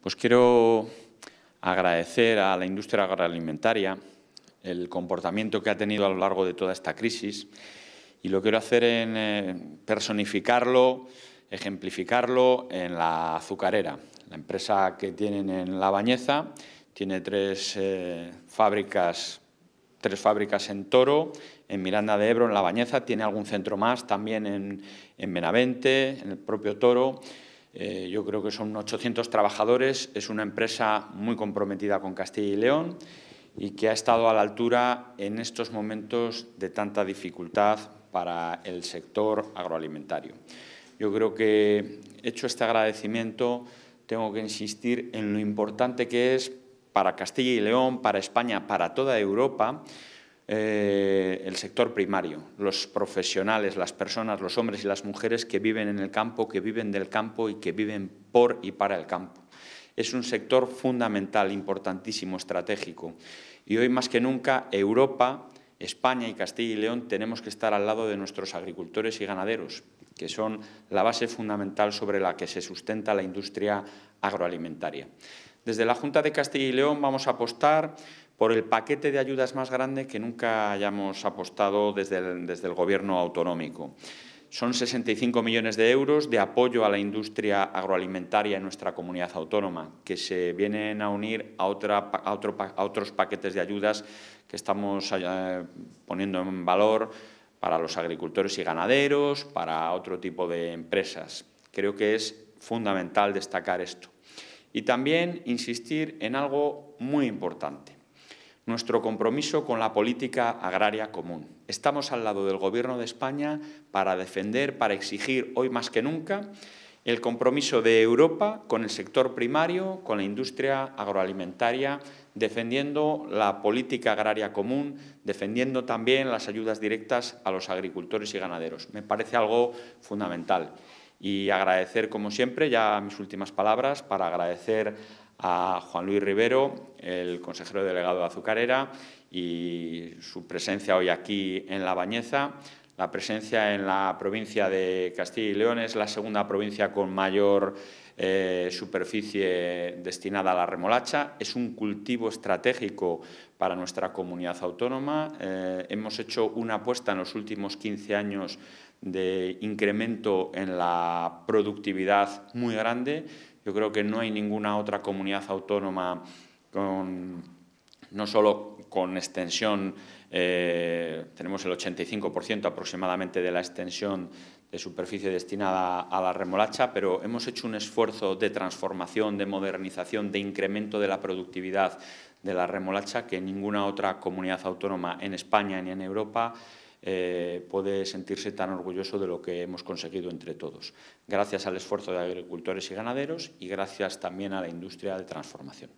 Pues quiero agradecer a la industria agroalimentaria el comportamiento que ha tenido a lo largo de toda esta crisis y lo quiero hacer en eh, personificarlo, ejemplificarlo en la azucarera. La empresa que tienen en La Bañeza tiene tres eh, fábricas tres fábricas en Toro, en Miranda de Ebro, en La Bañeza, tiene algún centro más también en, en Benavente, en el propio Toro. Eh, yo creo que son 800 trabajadores, es una empresa muy comprometida con Castilla y León y que ha estado a la altura en estos momentos de tanta dificultad para el sector agroalimentario. Yo creo que, hecho este agradecimiento, tengo que insistir en lo importante que es para Castilla y León, para España, para toda Europa, eh, el sector primario, los profesionales, las personas, los hombres y las mujeres que viven en el campo, que viven del campo y que viven por y para el campo. Es un sector fundamental, importantísimo, estratégico. Y hoy más que nunca Europa, España y Castilla y León tenemos que estar al lado de nuestros agricultores y ganaderos, que son la base fundamental sobre la que se sustenta la industria agroalimentaria. Desde la Junta de Castilla y León vamos a apostar por el paquete de ayudas más grande que nunca hayamos apostado desde el, Gobierno autonómico. Son 65 millones de euros de apoyo a la industria agroalimentaria en nuestra comunidad autónoma, que se vienen a unir a, otros paquetes de ayudas que estamos eh, poniendo en valor para los agricultores y ganaderos, para otro tipo de empresas. Creo que es fundamental destacar esto. Y también insistir en algo muy importante nuestro compromiso con la política agraria común. Estamos al lado del Gobierno de España para defender, para exigir hoy más que nunca el compromiso de Europa con el sector primario, con la industria agroalimentaria, defendiendo la política agraria común, defendiendo también las ayudas directas a los agricultores y ganaderos. Me parece algo fundamental. Y agradecer, como siempre, ya mis últimas palabras para agradecer a Juan Luis Rivero, el consejero delegado de Azucarera, y su presencia hoy aquí en La Bañeza. La presencia en la provincia de Castilla y León es la segunda provincia con mayor eh, superficie destinada a la remolacha. Es un cultivo estratégico para nuestra comunidad autónoma. Eh, hemos hecho una apuesta en los últimos 15 años de incremento en la productividad muy grande. Yo creo que no hay ninguna otra comunidad autónoma con, no solo con extensión, eh, tenemos el 85% aproximadamente de la extensión de superficie destinada a la remolacha, pero hemos hecho un esfuerzo de transformación, de modernización, de incremento de la productividad de la remolacha que ninguna otra comunidad autónoma en España ni en Europa eh, puede sentirse tan orgulloso de lo que hemos conseguido entre todos, gracias al esfuerzo de agricultores y ganaderos y gracias también a la industria de transformación.